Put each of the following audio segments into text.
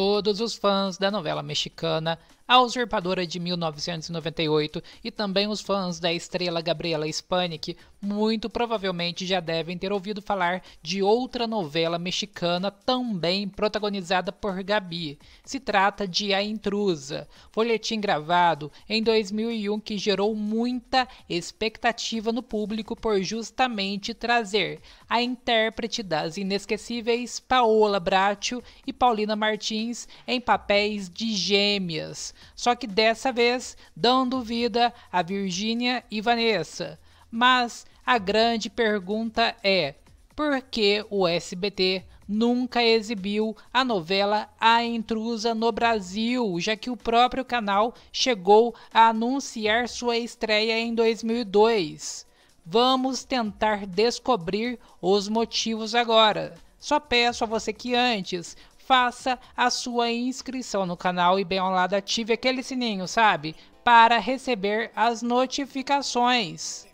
todos os fãs da novela mexicana a Usurpadora de 1998 e também os fãs da estrela Gabriela Hispanic muito provavelmente já devem ter ouvido falar de outra novela mexicana também protagonizada por Gabi. Se trata de A Intrusa, folhetim gravado em 2001 que gerou muita expectativa no público por justamente trazer a intérprete das inesquecíveis Paola Bracho e Paulina Martins em papéis de gêmeas só que dessa vez dando vida a Virgínia e Vanessa. Mas a grande pergunta é: por que o SBT nunca exibiu a novela A Intrusa no Brasil, já que o próprio canal chegou a anunciar sua estreia em 2002. Vamos tentar descobrir os motivos agora. Só peço a você que antes faça a sua inscrição no canal e bem ao lado ative aquele sininho, sabe? Para receber as notificações.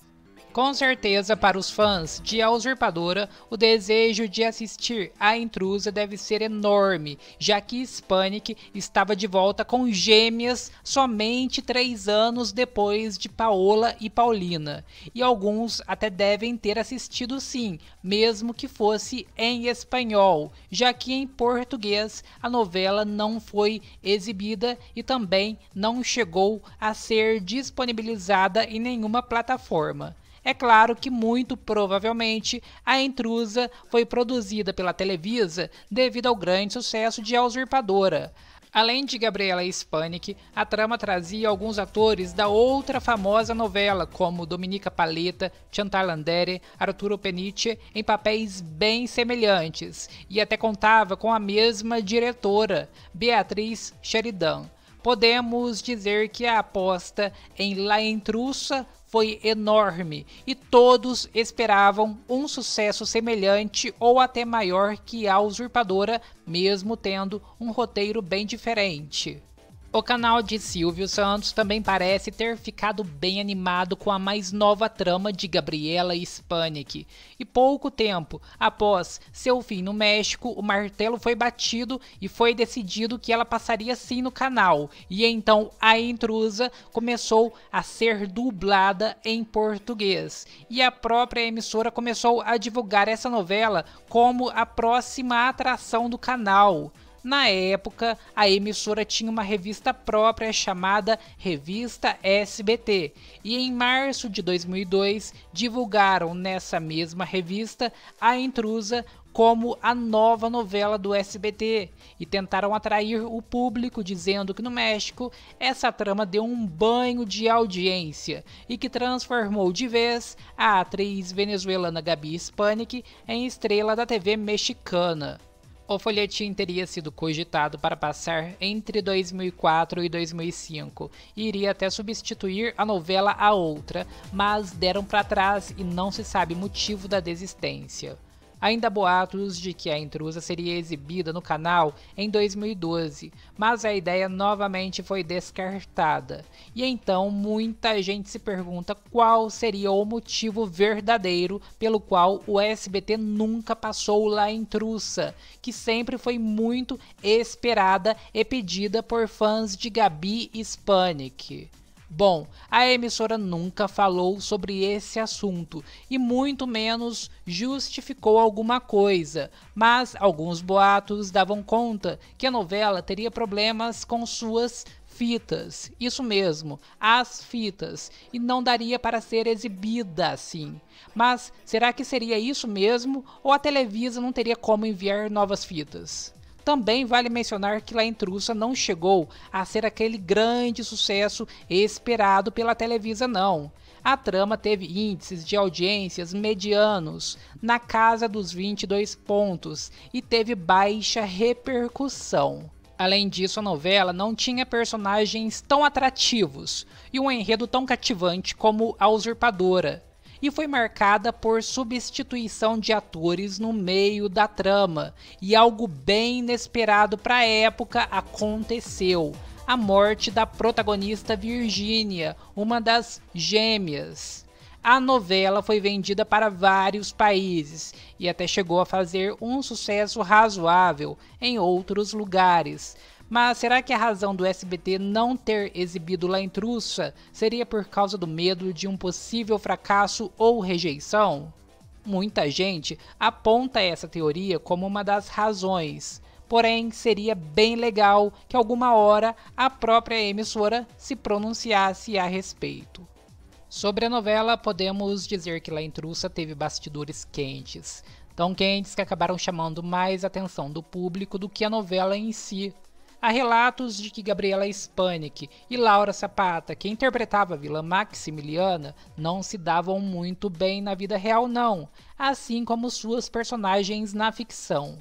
Com certeza, para os fãs de A Usurpadora, o desejo de assistir A Intrusa deve ser enorme, já que Hispanic estava de volta com gêmeas somente três anos depois de Paola e Paulina, e alguns até devem ter assistido sim, mesmo que fosse em espanhol, já que em português a novela não foi exibida e também não chegou a ser disponibilizada em nenhuma plataforma. É claro que, muito provavelmente, a intrusa foi produzida pela Televisa devido ao grande sucesso de A Usurpadora. Além de Gabriela Hispanic, a trama trazia alguns atores da outra famosa novela, como Dominica Paleta, Chantal Andere, Arturo Peniche, em papéis bem semelhantes, e até contava com a mesma diretora, Beatriz Sheridan podemos dizer que a aposta em La Intrusa foi enorme e todos esperavam um sucesso semelhante ou até maior que a Usurpadora, mesmo tendo um roteiro bem diferente. O canal de Silvio Santos também parece ter ficado bem animado com a mais nova trama de Gabriela Spanik. E pouco tempo após seu fim no México, o martelo foi batido e foi decidido que ela passaria sim no canal. E então a intrusa começou a ser dublada em português. E a própria emissora começou a divulgar essa novela como a próxima atração do canal. Na época, a emissora tinha uma revista própria chamada Revista SBT, e em março de 2002 divulgaram nessa mesma revista A Intrusa como a nova novela do SBT e tentaram atrair o público dizendo que no México essa trama deu um banho de audiência e que transformou de vez a atriz venezuelana Gabi Hispanic em estrela da TV mexicana. O folhetim teria sido cogitado para passar entre 2004 e 2005 e iria até substituir a novela a outra, mas deram para trás e não se sabe motivo da desistência. Ainda há boatos de que a intrusa seria exibida no canal em 2012, mas a ideia novamente foi descartada. E então muita gente se pergunta qual seria o motivo verdadeiro pelo qual o SBT nunca passou lá a Intrusa, que sempre foi muito esperada e pedida por fãs de Gabi Hispanic. Bom, a emissora nunca falou sobre esse assunto e muito menos justificou alguma coisa, mas alguns boatos davam conta que a novela teria problemas com suas fitas. Isso mesmo, as fitas, e não daria para ser exibida assim. Mas será que seria isso mesmo ou a Televisa não teria como enviar novas fitas? Também vale mencionar que La Intrusa não chegou a ser aquele grande sucesso esperado pela Televisa não. A trama teve índices de audiências medianos, na casa dos 22 pontos, e teve baixa repercussão. Além disso, a novela não tinha personagens tão atrativos e um enredo tão cativante como A Usurpadora, e foi marcada por substituição de atores no meio da trama. E algo bem inesperado para a época aconteceu: a morte da protagonista Virginia, uma das gêmeas. A novela foi vendida para vários países e até chegou a fazer um sucesso razoável em outros lugares mas será que a razão do SBT não ter exibido La Intrusa seria por causa do medo de um possível fracasso ou rejeição? Muita gente aponta essa teoria como uma das razões. Porém, seria bem legal que alguma hora a própria emissora se pronunciasse a respeito. Sobre a novela, podemos dizer que La Intrusa teve bastidores quentes. Tão quentes que acabaram chamando mais atenção do público do que a novela em si Há relatos de que Gabriela Spanik e Laura Sapata, que interpretava a vilã Maximiliana, não se davam muito bem na vida real não, assim como suas personagens na ficção.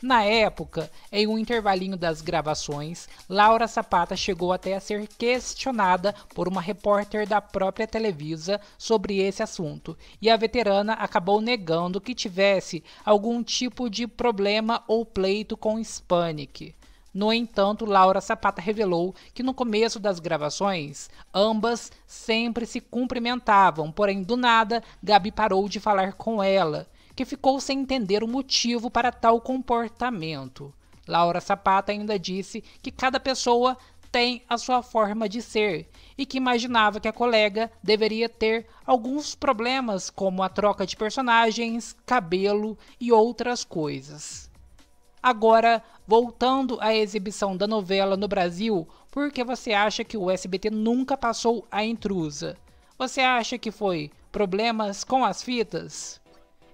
Na época, em um intervalinho das gravações, Laura Sapata chegou até a ser questionada por uma repórter da própria Televisa sobre esse assunto, e a veterana acabou negando que tivesse algum tipo de problema ou pleito com Hispanic. No entanto, Laura Sapata revelou que no começo das gravações, ambas sempre se cumprimentavam, porém do nada, Gabi parou de falar com ela, que ficou sem entender o motivo para tal comportamento. Laura Sapata ainda disse que cada pessoa tem a sua forma de ser e que imaginava que a colega deveria ter alguns problemas, como a troca de personagens, cabelo e outras coisas. Agora, voltando à exibição da novela no Brasil, por que você acha que o SBT nunca passou a intrusa? Você acha que foi problemas com as fitas?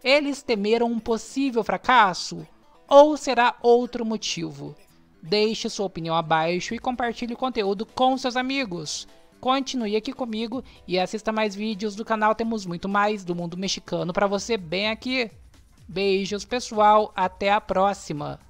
Eles temeram um possível fracasso? Ou será outro motivo? Deixe sua opinião abaixo e compartilhe o conteúdo com seus amigos. Continue aqui comigo e assista mais vídeos do canal, temos muito mais do mundo mexicano para você bem aqui. Beijos, pessoal. Até a próxima.